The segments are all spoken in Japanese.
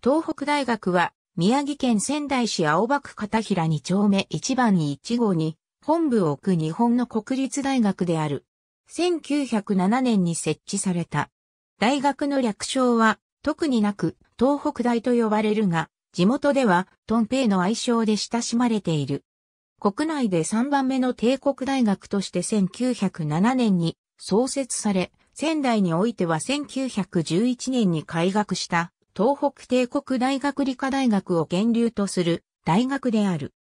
東北大学は、宮城県仙台市青葉区片平2丁目1番に1号に、本部を置く日本の国立大学である。1907年に設置された。大学の略称は、特になく、東北大と呼ばれるが、地元では、トンペイの愛称で親しまれている。国内で3番目の帝国大学として1907年に創設され、仙台においては1911年に開学した東北帝国大学理科大学を源流とする大学である。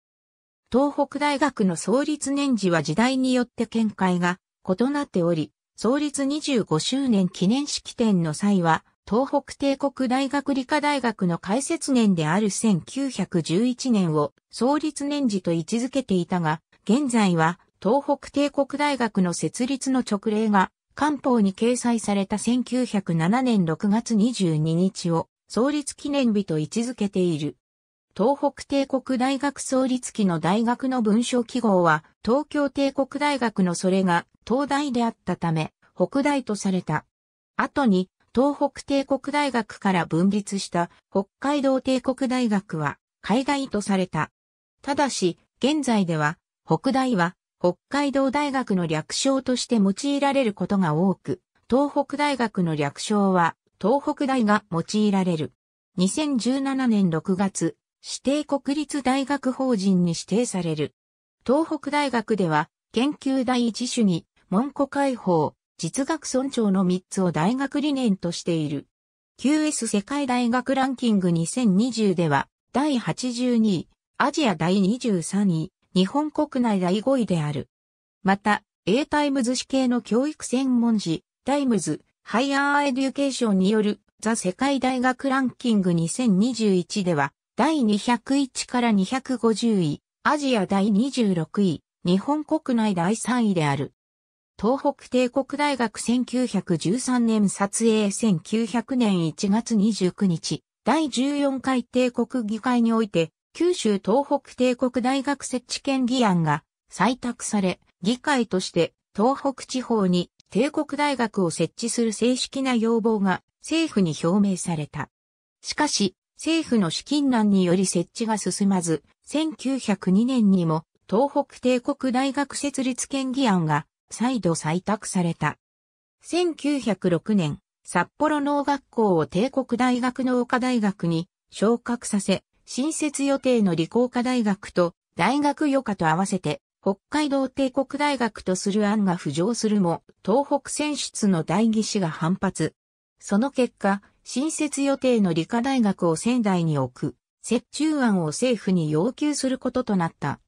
東北大学の創立年次は時代によって見解が異なっており、創立25周年記念式典の際は、東北帝国大学理科大学の開設年である1911年を創立年次と位置づけていたが、現在は東北帝国大学の設立の直令が官報に掲載された1907年6月22日を創立記念日と位置づけている。東北帝国大学創立期の大学の文章記号は、東京帝国大学のそれが東大であったため、北大とされた。後に、東北帝国大学から分立した北海道帝国大学は、海外とされた。ただし、現在では、北大は、北海道大学の略称として用いられることが多く、東北大学の略称は、東北大が用いられる。2017年6月、指定国立大学法人に指定される。東北大学では、研究第一主義、文庫解放、実学尊重の3つを大学理念としている。QS 世界大学ランキング2020では、第82位、アジア第23位、日本国内第5位である。また、A タイムズ氏系の教育専門誌、タイムズ、ハイヤーエデュケーションによるザ世界大学ランキング2021では、第201から250位、アジア第26位、日本国内第3位である。東北帝国大学1913年撮影1900年1月29日、第14回帝国議会において、九州東北帝国大学設置権議案が採択され、議会として東北地方に帝国大学を設置する正式な要望が政府に表明された。しかし、政府の資金難により設置が進まず、1902年にも東北帝国大学設立権議案が再度採択された。1906年、札幌農学校を帝国大学農科大学に昇格させ、新設予定の理工科大学と大学予科と合わせて北海道帝国大学とする案が浮上するも、東北選出の代議士が反発。その結果、新設予定の理科大学を仙台に置く、折衷案を政府に要求することとなった。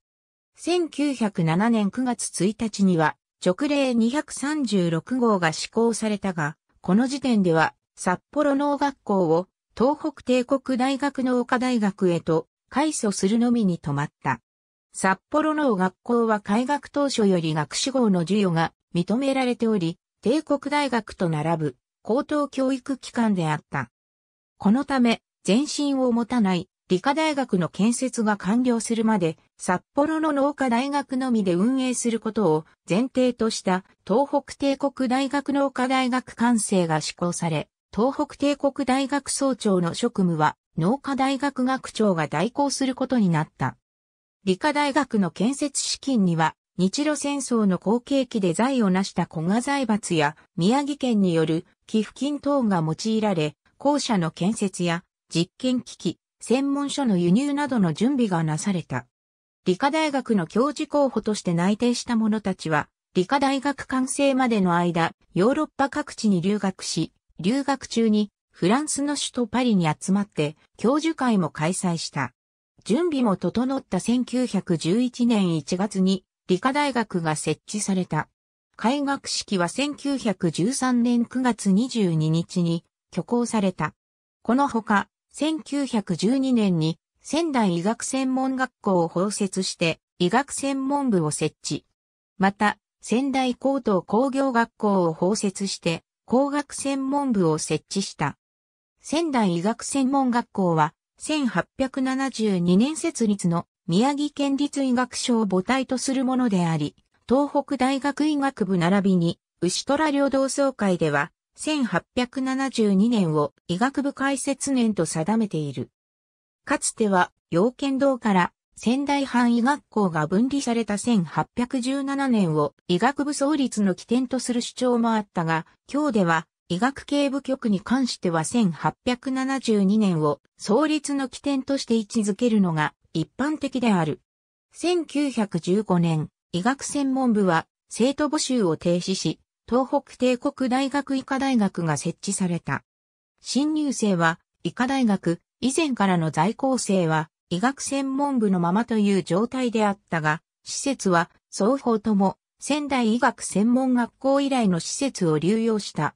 1907年9月1日には、直令236号が施行されたが、この時点では、札幌農学校を東北帝国大学農科大学へと改祖するのみに止まった。札幌の学校は開学当初より学士号の授与が認められており、帝国大学と並ぶ高等教育機関であった。このため、前身を持たない理科大学の建設が完了するまで、札幌の農科大学のみで運営することを前提とした東北帝国大学農科大学管制が施行され、東北帝国大学総長の職務は農科大学学長が代行することになった。理科大学の建設資金には、日露戦争の後継期で財を成した古賀財閥や宮城県による寄付金等が用いられ、校舎の建設や実験機器、専門書の輸入などの準備がなされた。理科大学の教授候補として内定した者たちは、理科大学完成までの間、ヨーロッパ各地に留学し、留学中にフランスの首都パリに集まって教授会も開催した。準備も整った1911年1月に理科大学が設置された。開学式は1913年9月22日に挙行された。このほか、1912年に仙台医学専門学校を創設して医学専門部を設置。また、仙台高等工業学校を創設して工学専門部を設置した。仙台医学専門学校は1872年設立の宮城県立医学賞を母体とするものであり、東北大学医学部並びに、牛虎領同窓会では、1872年を医学部開設年と定めている。かつては、陽剣道から仙台藩医学校が分離された1817年を医学部創立の起点とする主張もあったが、今日では医学警部局に関しては1872年を創立の起点として位置づけるのが一般的である。1915年、医学専門部は生徒募集を停止し、東北帝国大学医科大学が設置された。新入生は医科大学、以前からの在校生は医学専門部のままという状態であったが、施設は双方とも仙台医学専門学校以来の施設を流用した。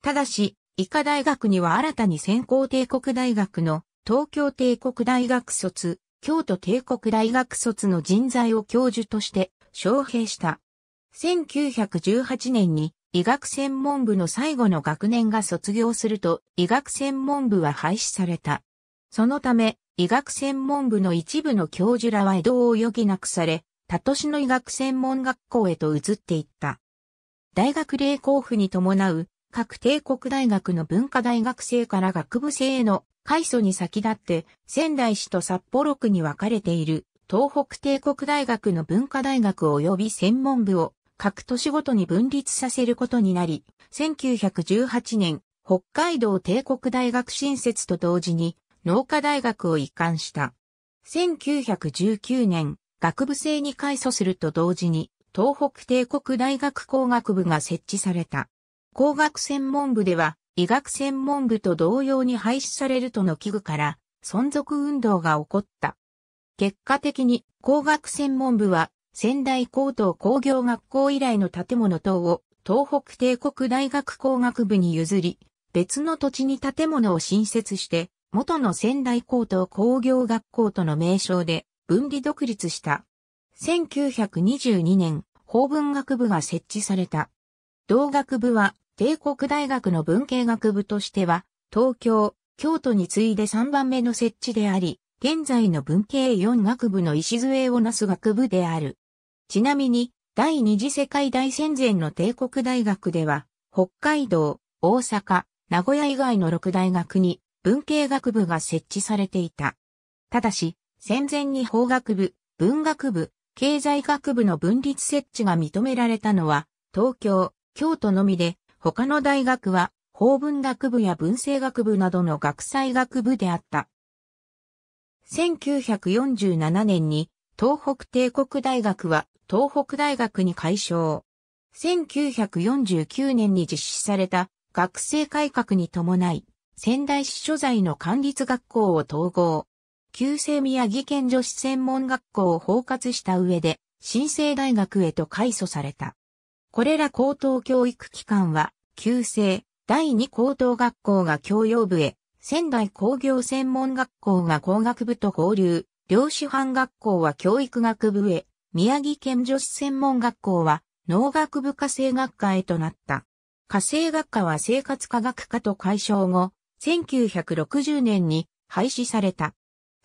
ただし、医科大学には新たに先行帝国大学の東京帝国大学卒、京都帝国大学卒の人材を教授として招聘した。1918年に医学専門部の最後の学年が卒業すると医学専門部は廃止された。そのため医学専門部の一部の教授らは移動を余儀なくされ、他都市の医学専門学校へと移っていった。大学霊交付に伴う各帝国大学の文化大学生から学部生への改祖に先立って仙台市と札幌区に分かれている東北帝国大学の文化大学及び専門部を各都市ごとに分立させることになり、1918年、北海道帝国大学新設と同時に農科大学を移管した。1919年、学部制に改祖すると同時に、東北帝国大学工学部が設置された。工学専門部では、医学専門部と同様に廃止されるとの危惧から、存続運動が起こった。結果的に工学専門部は仙台高等工業学校以来の建物等を東北帝国大学工学部に譲り、別の土地に建物を新設して、元の仙台高等工業学校との名称で分離独立した。1922年、法文学部が設置された。同学部は帝国大学の文系学部としては、東京、京都に次いで3番目の設置であり、現在の文系4学部の礎をなす学部である。ちなみに、第二次世界大戦前の帝国大学では、北海道、大阪、名古屋以外の6大学に文系学部が設置されていた。ただし、戦前に法学部、文学部、経済学部の分立設置が認められたのは、東京、京都のみで、他の大学は、法文学部や文政学部などの学際学部であった。1947年に、東北帝国大学は、東北大学に改称。1949年に実施された、学生改革に伴い、仙台市所在の管立学校を統合。旧制宮城県女子専門学校を包括した上で、新生大学へと改組された。これら高等教育機関は、旧制、第二高等学校が教養部へ、仙台工業専門学校が工学部と合流、両師範学校は教育学部へ、宮城県女子専門学校は農学部家生学科へとなった。家政学科は生活科学科と解消後、1960年に廃止された。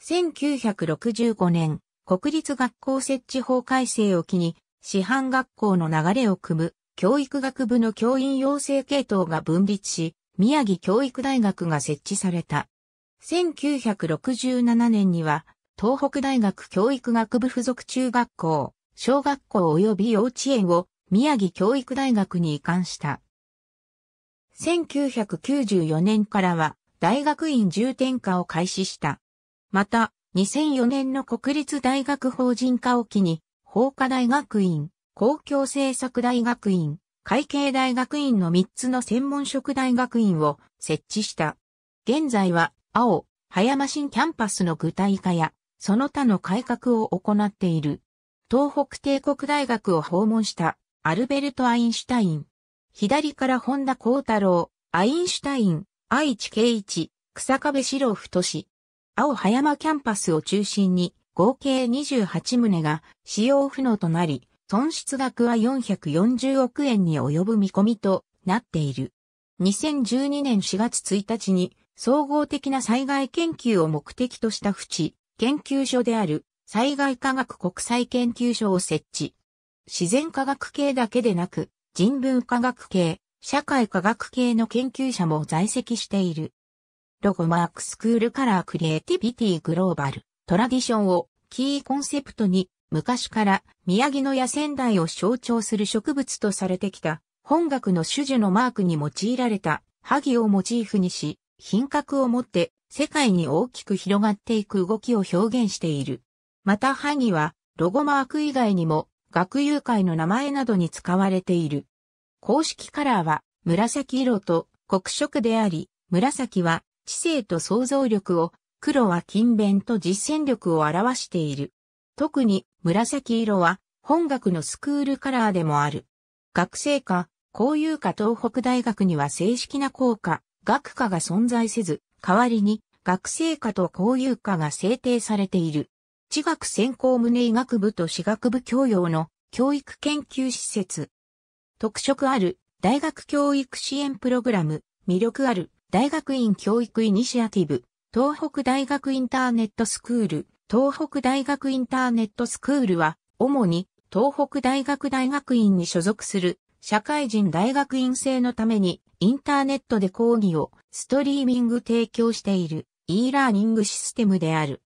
1965年、国立学校設置法改正を機に、師範学校の流れを組む教育学部の教員養成系統が分立し、宮城教育大学が設置された。1967年には、東北大学教育学部附属中学校、小学校及び幼稚園を宮城教育大学に移管した。1994年からは大学院重点化を開始した。また、2004年の国立大学法人化を機に、法科大学院、公共政策大学院、会計大学院の3つの専門職大学院を設置した。現在は、青、葉山新キャンパスの具体化や、その他の改革を行っている。東北帝国大学を訪問したアルベルト・アインシュタイン。左から本田光太郎、アインシュタイン、愛知圭一、草壁四郎太志。青葉山キャンパスを中心に合計28棟が使用不能となり、損失額は440億円に及ぶ見込みとなっている。2012年4月1日に総合的な災害研究を目的とした府研究所である災害科学国際研究所を設置。自然科学系だけでなく人文科学系、社会科学系の研究者も在籍している。ロゴマークスクールカラークリエイティビティグローバル。トラディションをキーコンセプトに昔から宮城野や仙台を象徴する植物とされてきた本学の種樹のマークに用いられた萩をモチーフにし、品格を持って世界に大きく広がっていく動きを表現している。また萩はロゴマーク以外にも学友会の名前などに使われている。公式カラーは紫色と黒色であり、紫は知性と想像力を黒は勤勉と実践力を表している。特に紫色は本学のスクールカラーでもある。学生科、校友科東北大学には正式な校科、学科が存在せず、代わりに学生科と校友科が制定されている。地学専攻胸医学部と私学部教養の教育研究施設。特色ある大学教育支援プログラム、魅力ある大学院教育イニシアティブ、東北大学インターネットスクール。東北大学インターネットスクールは、主に東北大学大学院に所属する社会人大学院生のためにインターネットで講義をストリーミング提供している e ラーニングシステムである。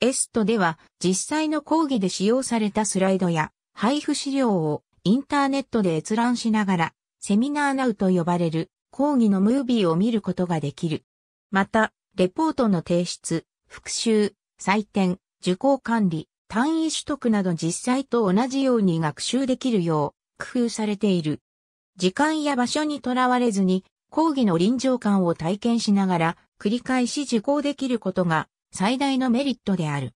エストでは実際の講義で使用されたスライドや配布資料をインターネットで閲覧しながらセミナーナウと呼ばれる講義のムービーを見ることができる。また、レポートの提出、復習、採点、受講管理、単位取得など実際と同じように学習できるよう工夫されている。時間や場所にとらわれずに講義の臨場感を体験しながら繰り返し受講できることが最大のメリットである。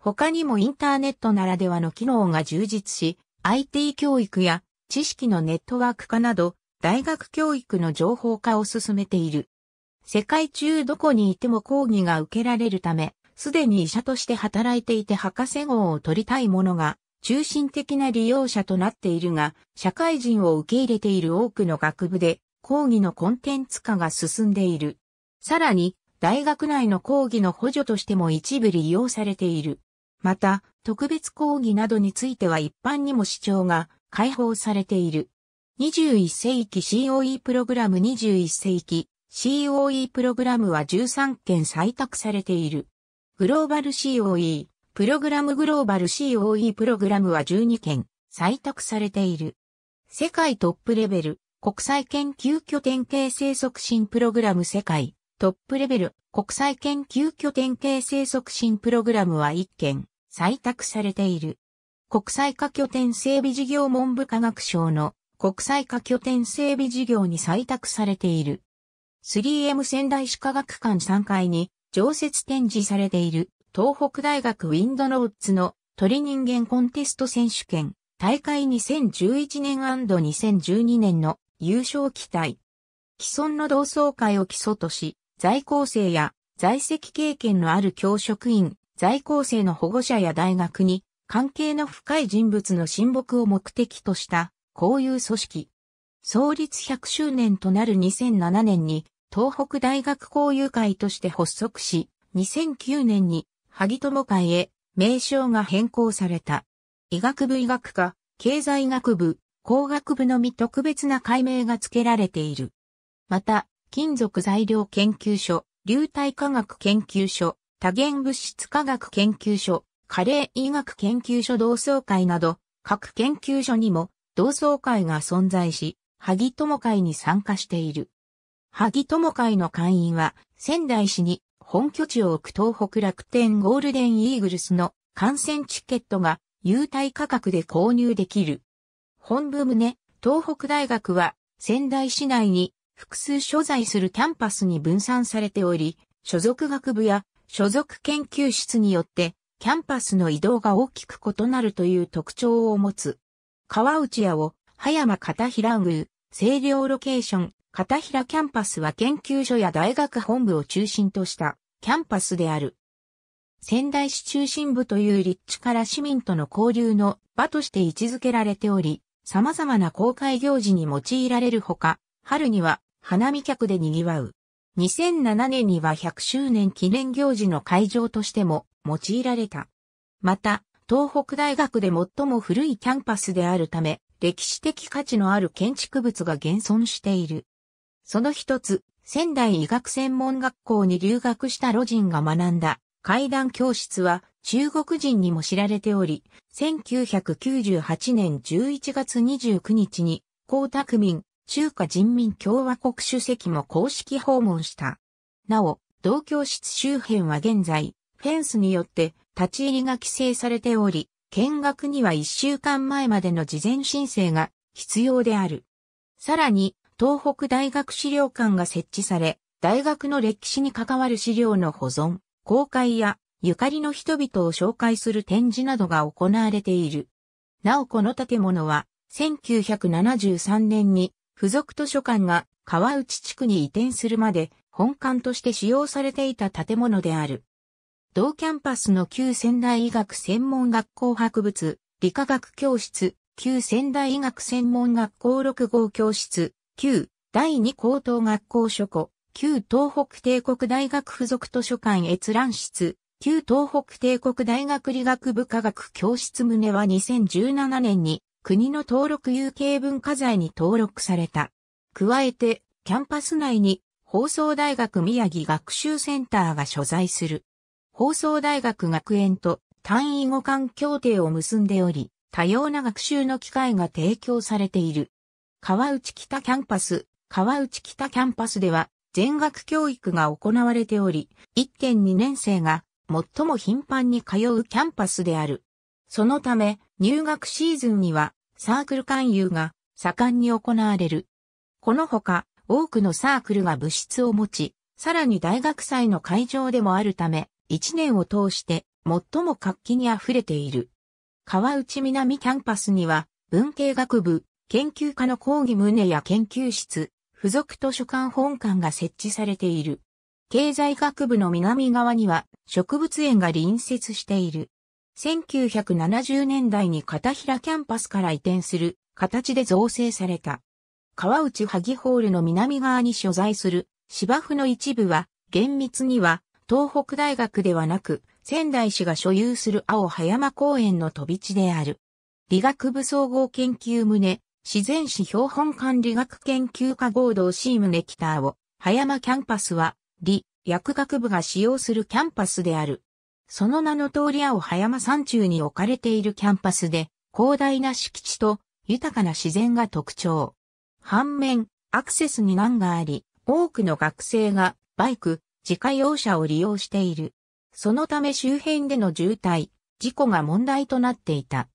他にもインターネットならではの機能が充実し、IT 教育や知識のネットワーク化など大学教育の情報化を進めている。世界中どこにいても講義が受けられるため、すでに医者として働いていて博士号を取りたい者が中心的な利用者となっているが、社会人を受け入れている多くの学部で講義のコンテンツ化が進んでいる。さらに、大学内の講義の補助としても一部利用されている。また、特別講義などについては一般にも主張が解放されている。21世紀 COE プログラム21世紀 COE プログラムは13件採択されている。グローバル COE、プログラムグローバル COE プログラムは12件採択されている。世界トップレベル、国際研究拠点形成促進プログラム世界、トップレベル、国際研究拠点形成促進プログラムは1件採択されている。国際化拠点整備事業文部科学省の国際化拠点整備事業に採択されている。3M 仙台市科学館3階に常設展示されている東北大学ウィンドノーッズの鳥人間コンテスト選手権大会2011年 &2012 年の優勝期待。既存の同窓会を基礎とし、在校生や在籍経験のある教職員、在校生の保護者や大学に関係の深い人物の親睦を目的とした、こういう組織。創立100周年となる2007年に東北大学交友会として発足し、2009年に萩友会へ名称が変更された。医学部医学科、経済学部、工学部のみ特別な解明が付けられている。また、金属材料研究所、流体科学研究所、多元物質科学研究所、加齢医学研究所同窓会など、各研究所にも同窓会が存在し、萩友会に参加している。萩友会の会員は、仙台市に本拠地を置く東北楽天ゴールデンイーグルスの観戦チケットが優待価格で購入できる。本部棟、東北大学は仙台市内に複数所在するキャンパスに分散されており、所属学部や所属研究室によってキャンパスの移動が大きく異なるという特徴を持つ。川内屋を葉山片平宮、清涼ロケーション、片平キャンパスは研究所や大学本部を中心としたキャンパスである。仙台市中心部という立地から市民との交流の場として位置づけられており、様々な公開行事に用いられるほか、春には花見客で賑わう。2007年には100周年記念行事の会場としても用いられた。また、東北大学で最も古いキャンパスであるため、歴史的価値のある建築物が現存している。その一つ、仙台医学専門学校に留学した路人が学んだ階段教室は中国人にも知られており、1998年11月29日に、江沢民、中華人民共和国主席も公式訪問した。なお、同教室周辺は現在、フェンスによって立ち入りが規制されており、見学には1週間前までの事前申請が必要である。さらに、東北大学資料館が設置され、大学の歴史に関わる資料の保存、公開やゆかりの人々を紹介する展示などが行われている。なおこの建物は1973年に付属図書館が川内地区に移転するまで本館として使用されていた建物である。同キャンパスの旧仙台医学専門学校博物、理化学教室、旧仙台医学専門学校6号教室、9、第2高等学校書庫、旧東北帝国大学附属図書館閲覧室、旧東北帝国大学理学部科学教室棟は2017年に国の登録有形文化財に登録された。加えて、キャンパス内に放送大学宮城学習センターが所在する。放送大学学園と単位互換協定を結んでおり、多様な学習の機会が提供されている。川内北キャンパス、川内北キャンパスでは、全学教育が行われており、1.2年生が最も頻繁に通うキャンパスである。そのため、入学シーズンにはサークル勧誘が盛んに行われる。このほか、多くのサークルが部室を持ち、さらに大学祭の会場でもあるため、1年を通して最も活気に溢れている。川内南キャンパスには、文系学部、研究家の講義棟や研究室、付属図書館本館が設置されている。経済学部の南側には植物園が隣接している。1970年代に片平キャンパスから移転する形で造成された。川内萩ホールの南側に所在する芝生の一部は厳密には東北大学ではなく仙台市が所有する青葉山公園の飛び地である。理学部総合研究棟、自然史標本管理学研究科合同シームネキターを、葉山キャンパスは、理、薬学部が使用するキャンパスである。その名の通り青葉山山中に置かれているキャンパスで、広大な敷地と豊かな自然が特徴。反面、アクセスに難があり、多くの学生がバイク、自家用車を利用している。そのため周辺での渋滞、事故が問題となっていた。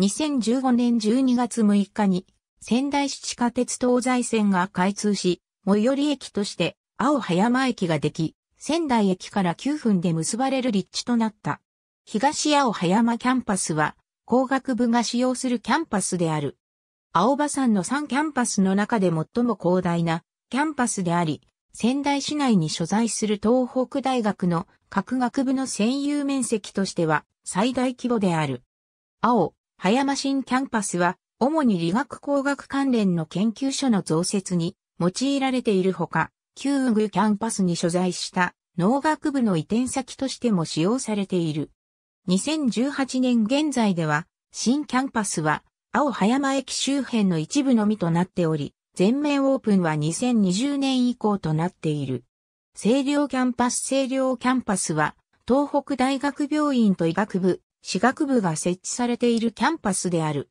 2015年12月6日に仙台市地下鉄東西線が開通し、最寄り駅として青葉山駅ができ、仙台駅から9分で結ばれる立地となった。東青葉山キャンパスは工学部が使用するキャンパスである。青葉山の3キャンパスの中で最も広大なキャンパスであり、仙台市内に所在する東北大学の各学部の専有面積としては最大規模である。青、葉山新キャンパスは、主に理学工学関連の研究所の増設に用いられているほか、旧宙キャンパスに所在した農学部の移転先としても使用されている。2018年現在では、新キャンパスは、青葉山駅周辺の一部のみとなっており、全面オープンは2020年以降となっている。清涼キャンパス清涼キャンパスは、東北大学病院と医学部、私学部が設置されているキャンパスである。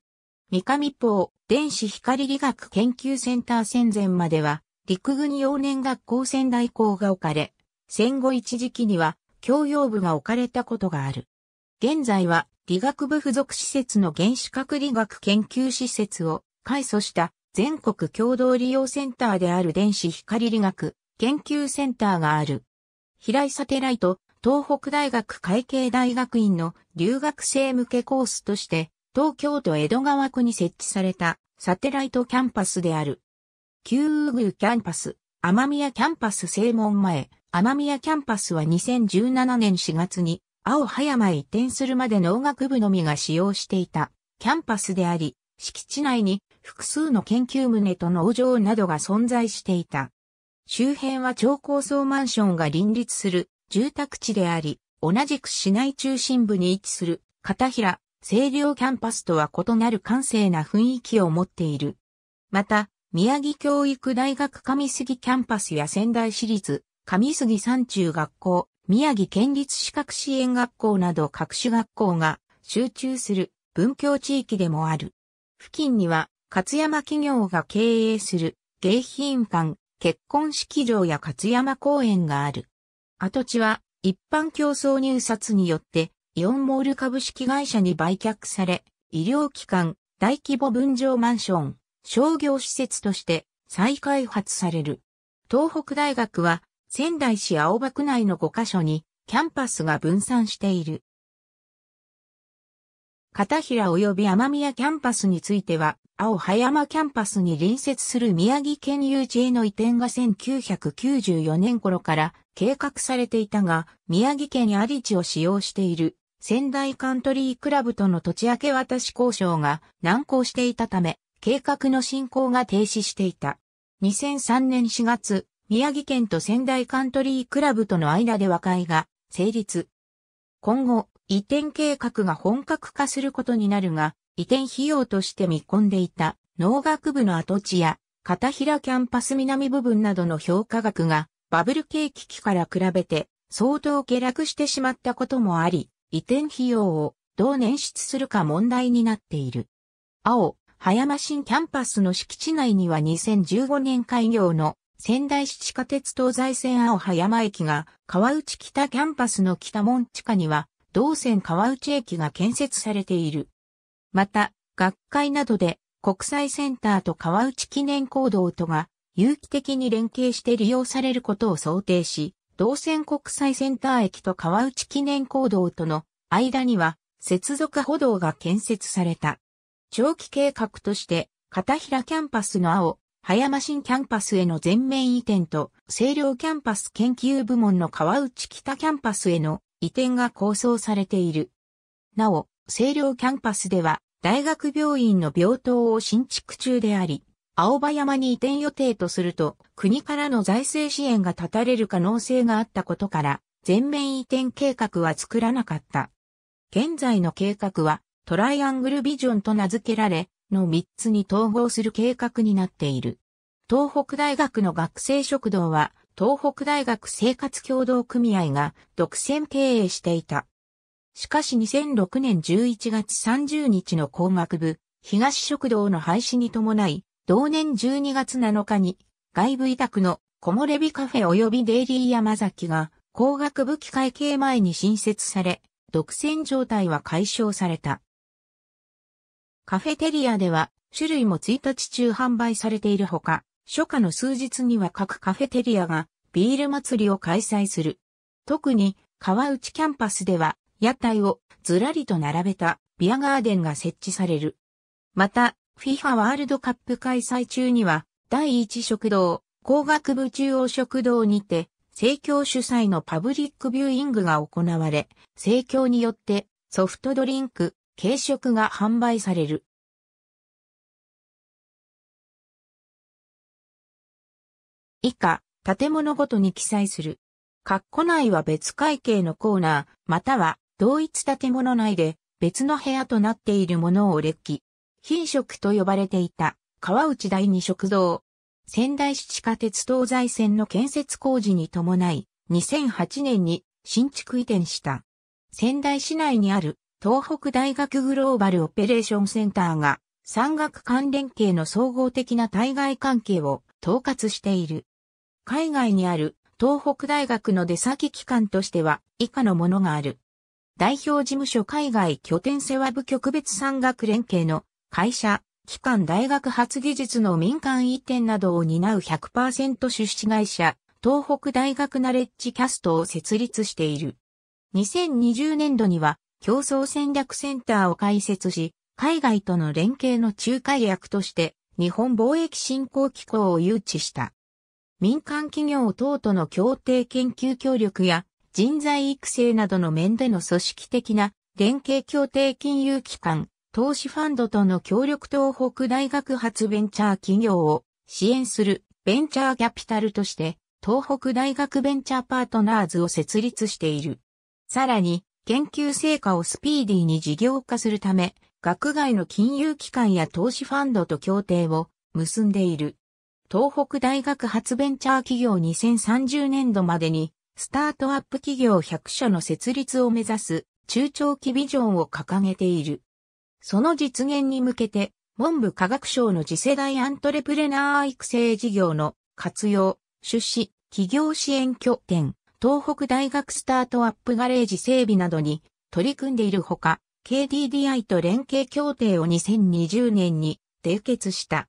三上法電子光理学研究センター戦前までは、陸軍幼年学校仙台校が置かれ、戦後一時期には教養部が置かれたことがある。現在は理学部付属施設の原子核理学研究施設を改祖した全国共同利用センターである電子光理学研究センターがある。平井サテライト東北大学会計大学院の留学生向けコースとして、東京都江戸川区に設置されたサテライトキャンパスである。旧宮キャンパス、天宮キャンパス正門前、天宮キャンパスは2017年4月に、青葉山へ移転するまで農学部のみが使用していたキャンパスであり、敷地内に複数の研究棟と農場などが存在していた。周辺は超高層マンションが林立する住宅地であり、同じく市内中心部に位置する片平、清涼キャンパスとは異なる閑静な雰囲気を持っている。また、宮城教育大学上杉キャンパスや仙台市立、上杉山中学校、宮城県立資格支援学校など各種学校が集中する文教地域でもある。付近には、勝山企業が経営する迎賓館、結婚式場や勝山公園がある。跡地は一般競争入札によってイオンモール株式会社に売却され、医療機関、大規模分譲マンション、商業施設として再開発される。東北大学は仙台市青葉区内の5カ所にキャンパスが分散している。片平及び天宮キャンパスについては、青葉山キャンパスに隣接する宮城県有地への移転が1994年頃から計画されていたが、宮城県有地を使用している仙台カントリークラブとの土地明け渡し交渉が難航していたため、計画の進行が停止していた。2003年4月、宮城県と仙台カントリークラブとの間で和解が成立。今後、移転計画が本格化することになるが、移転費用として見込んでいた農学部の跡地や片平キャンパス南部分などの評価額がバブル景気期から比べて相当下落してしまったこともあり、移転費用をどう捻出するか問題になっている。青、葉山新キャンパスの敷地内には2015年開業の仙台市地下鉄東西線青葉山駅が川内北キャンパスの北門地下には同線川内駅が建設されている。また、学会などで国際センターと川内記念行動とが有機的に連携して利用されることを想定し、同線国際センター駅と川内記念行動との間には接続歩道が建設された。長期計画として、片平キャンパスの青、葉山新キャンパスへの全面移転と、清涼キャンパス研究部門の川内北キャンパスへの移転が構想されている。なお、清涼キャンパスでは、大学病院の病棟を新築中であり、青葉山に移転予定とすると、国からの財政支援が断たれる可能性があったことから、全面移転計画は作らなかった。現在の計画は、トライアングルビジョンと名付けられ、の3つに統合する計画になっている。東北大学の学生食堂は、東北大学生活協同組合が独占経営していた。しかし2006年11月30日の工学部、東食堂の廃止に伴い、同年12月7日に外部委託の木漏れ日カフェ及びデイリー山崎が工学部機会系前に新設され、独占状態は解消された。カフェテリアでは種類も1日中販売されているほか、初夏の数日には各カフェテリアがビール祭りを開催する。特に川内キャンパスでは屋台をずらりと並べたビアガーデンが設置される。また、FIFA ワールドカップ開催中には第一食堂、工学部中央食堂にて、盛協主催のパブリックビューイングが行われ、盛協によってソフトドリンク、軽食が販売される。以下、建物ごとに記載する。括弧内は別会計のコーナー、または同一建物内で別の部屋となっているものを列記。品食と呼ばれていた川内第二食堂。仙台市地下鉄東西線の建設工事に伴い、2008年に新築移転した。仙台市内にある東北大学グローバルオペレーションセンターが産学関連系の総合的な対外関係を統括している。海外にある東北大学の出先機関としては以下のものがある。代表事務所海外拠点世話部局別産学連携の会社、機関大学発技術の民間移転などを担う100%出資会社、東北大学ナレッジキャストを設立している。2020年度には競争戦略センターを開設し、海外との連携の仲介役として日本貿易振興機構を誘致した。民間企業等との協定研究協力や人材育成などの面での組織的な連携協定金融機関、投資ファンドとの協力東北大学発ベンチャー企業を支援するベンチャーキャピタルとして東北大学ベンチャーパートナーズを設立している。さらに研究成果をスピーディーに事業化するため学外の金融機関や投資ファンドと協定を結んでいる。東北大学発ベンチャー企業2030年度までに、スタートアップ企業100社の設立を目指す中長期ビジョンを掲げている。その実現に向けて、文部科学省の次世代アントレプレナー育成事業の活用、出資、企業支援拠点、東北大学スタートアップガレージ整備などに取り組んでいるほか、KDDI と連携協定を2020年に締結した。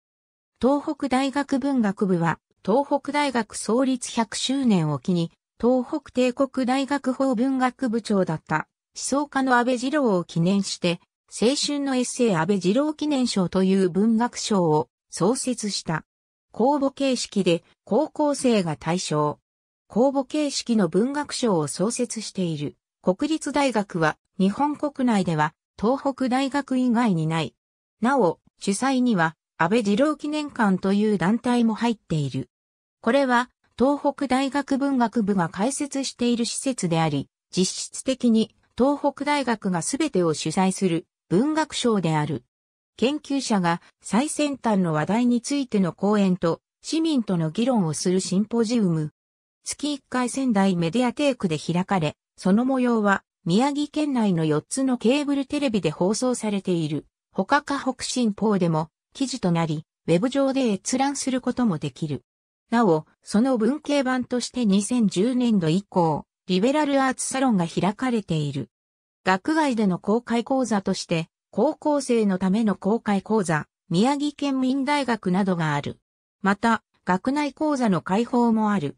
東北大学文学部は、東北大学創立100周年を機に、東北帝国大学法文学部長だった思想家の安倍二郎を記念して、青春のエッセイ安倍二郎記念賞という文学賞を創設した。公募形式で高校生が対象。公募形式の文学賞を創設している。国立大学は日本国内では東北大学以外にない。なお、主催には安倍二郎記念館という団体も入っている。これは東北大学文学部が開設している施設であり、実質的に東北大学が全てを主催する文学賞である。研究者が最先端の話題についての講演と市民との議論をするシンポジウム。月1回仙台メディアテークで開かれ、その模様は、宮城県内の4つのケーブルテレビで放送されている、他か北新報でも記事となり、ウェブ上で閲覧することもできる。なお、その文系版として2010年度以降、リベラルアーツサロンが開かれている。学外での公開講座として、高校生のための公開講座、宮城県民大学などがある。また、学内講座の開放もある。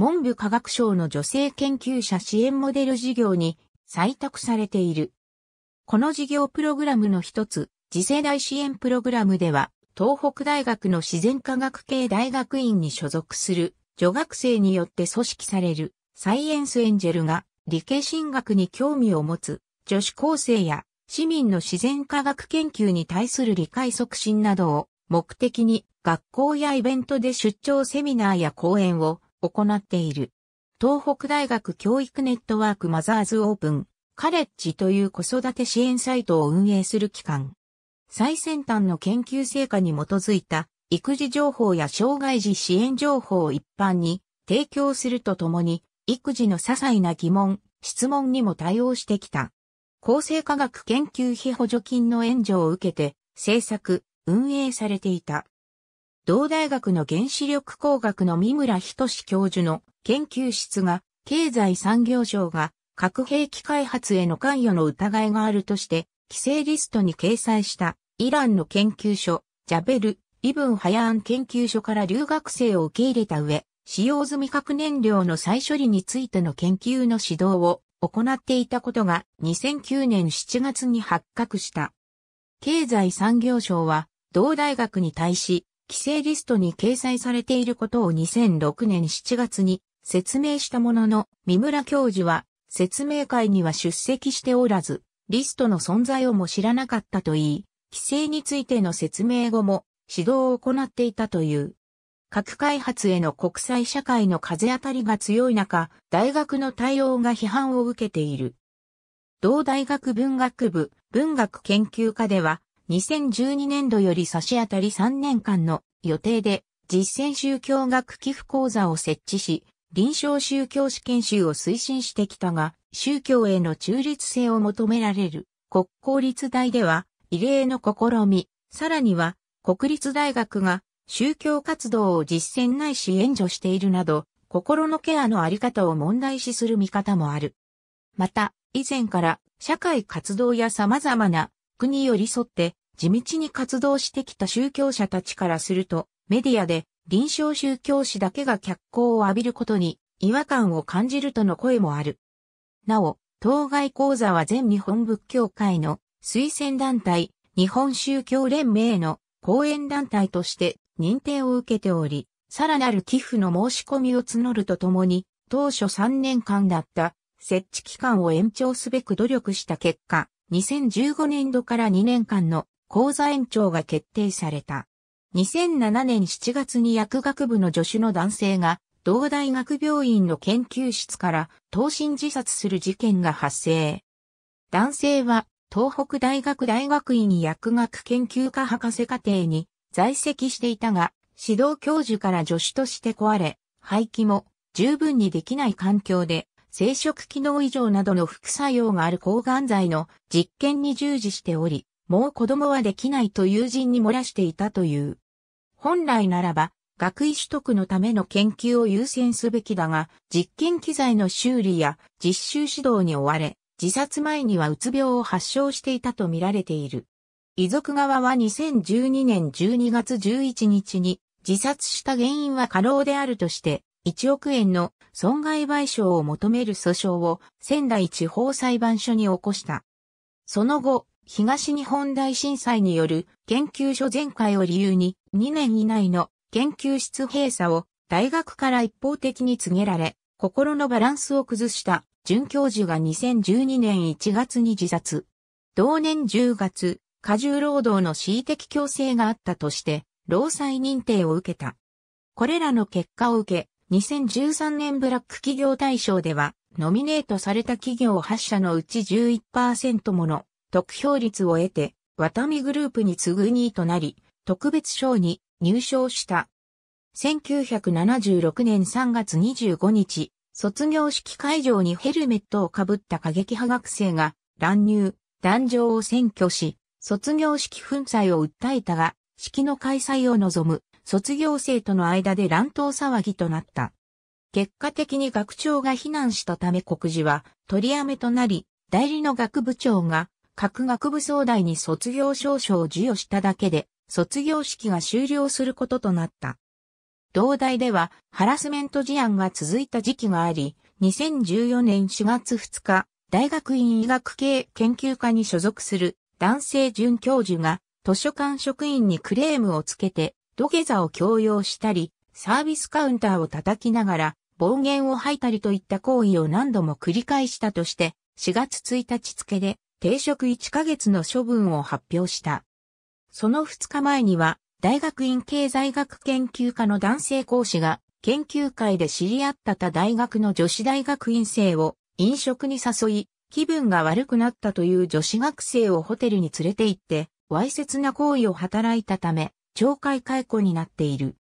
文部科学省の女性研究者支援モデル事業に採択されている。この事業プログラムの一つ、次世代支援プログラムでは、東北大学の自然科学系大学院に所属する女学生によって組織されるサイエンスエンジェルが理系進学に興味を持つ女子高生や市民の自然科学研究に対する理解促進などを目的に学校やイベントで出張セミナーや講演を行っている。東北大学教育ネットワークマザーズオープンカレッジという子育て支援サイトを運営する機関。最先端の研究成果に基づいた育児情報や障害児支援情報を一般に提供するとともに育児の些細な疑問、質問にも対応してきた。厚生科学研究費補助金の援助を受けて制作、運営されていた。同大学の原子力工学の三村仁教授の研究室が、経済産業省が核兵器開発への関与の疑いがあるとして、規制リストに掲載したイランの研究所、ジャベル、イブン・ハヤーン研究所から留学生を受け入れた上、使用済み核燃料の再処理についての研究の指導を行っていたことが2009年7月に発覚した。経済産業省は同大学に対し規制リストに掲載されていることを2006年7月に説明したものの、三村教授は説明会には出席しておらず、リストの存在をも知らなかったといい、規制についての説明後も指導を行っていたという。核開発への国際社会の風当たりが強い中、大学の対応が批判を受けている。同大学文学部文学研究科では、2012年度より差し当たり3年間の予定で実践宗教学寄付講座を設置し、臨床宗教史研修を推進してきたが、宗教への中立性を求められる国公立大では異例の試み、さらには国立大学が宗教活動を実践ないし援助しているなど、心のケアのあり方を問題視する見方もある。また、以前から社会活動や様々な国寄り添って地道に活動してきた宗教者たちからすると、メディアで臨床宗教師だけが脚光を浴びることに違和感を感じるとの声もある。なお、当該講座は全日本仏教会の推薦団体、日本宗教連盟の講演団体として認定を受けており、さらなる寄付の申し込みを募るとともに、当初3年間だった設置期間を延長すべく努力した結果、2015年度から2年間の講座延長が決定された。2007年7月に薬学部の助手の男性が、同大学病院の研究室から投身自殺する事件が発生。男性は東北大学大学院薬学研究科博士課程に在籍していたが、指導教授から助手として壊れ、廃棄も十分にできない環境で、生殖機能異常などの副作用がある抗がん剤の実験に従事しており、もう子供はできないと友人に漏らしていたという。本来ならば、学位取得のための研究を優先すべきだが、実験機材の修理や実習指導に追われ、自殺前にはうつ病を発症していたと見られている。遺族側は2012年12月11日に自殺した原因は過労であるとして、1億円の損害賠償を求める訴訟を仙台地方裁判所に起こした。その後、東日本大震災による研究所全開を理由に2年以内の研究室閉鎖を大学から一方的に告げられ、心のバランスを崩した准教授が2012年1月に自殺。同年10月、過重労働の恣意的強制があったとして、労災認定を受けた。これらの結果を受け、2013年ブラック企業大賞では、ノミネートされた企業8社のうち11%もの得票率を得て、ワタミグループに次ぐ2位となり、特別賞に入賞した。1976年3月25日、卒業式会場にヘルメットをかぶった過激派学生が乱入、壇上を占拠し、卒業式粉砕を訴えたが、式の開催を望む卒業生との間で乱闘騒ぎとなった。結果的に学長が避難したため告示は取りやめとなり、代理の学部長が各学部総代に卒業証書を授与しただけで、卒業式が終了することとなった。同大ではハラスメント事案が続いた時期があり、2014年4月2日、大学院医学系研究科に所属する男性准教授が図書館職員にクレームをつけて土下座を強要したり、サービスカウンターを叩きながら暴言を吐いたりといった行為を何度も繰り返したとして、4月1日付で停職1ヶ月の処分を発表した。その2日前には、大学院経済学研究科の男性講師が、研究会で知り合った他大学の女子大学院生を飲食に誘い、気分が悪くなったという女子学生をホテルに連れて行って、わいせつな行為を働いたため、懲戒解雇になっている。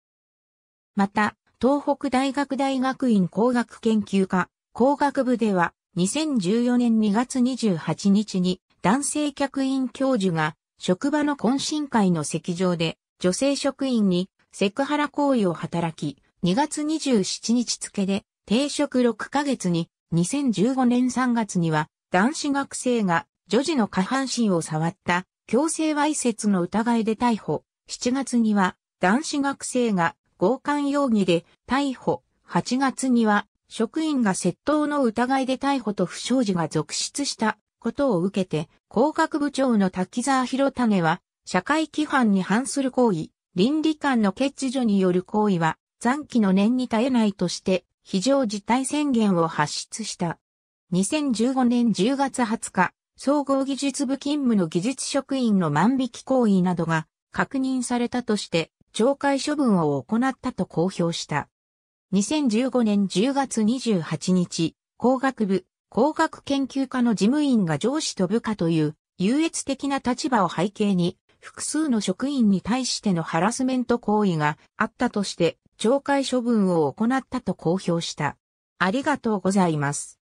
また、東北大学大学院工学研究科、工学部では、2014年2月28日に男性客員教授が職場の懇親会の席上で女性職員にセクハラ行為を働き、2月27日付で停職6ヶ月に2015年3月には男子学生が女児の下半身を触った強制わいせつの疑いで逮捕。7月には男子学生が強姦容疑で逮捕。8月には職員が窃盗の疑いで逮捕と不祥事が続出したことを受けて、工学部長の滝沢博種は、社会規範に反する行為、倫理観の欠如による行為は、残機の念に耐えないとして、非常事態宣言を発出した。2015年10月20日、総合技術部勤務の技術職員の万引き行為などが確認されたとして、懲戒処分を行ったと公表した。2015年10月28日、工学部、工学研究科の事務員が上司と部下という優越的な立場を背景に、複数の職員に対してのハラスメント行為があったとして、懲戒処分を行ったと公表した。ありがとうございます。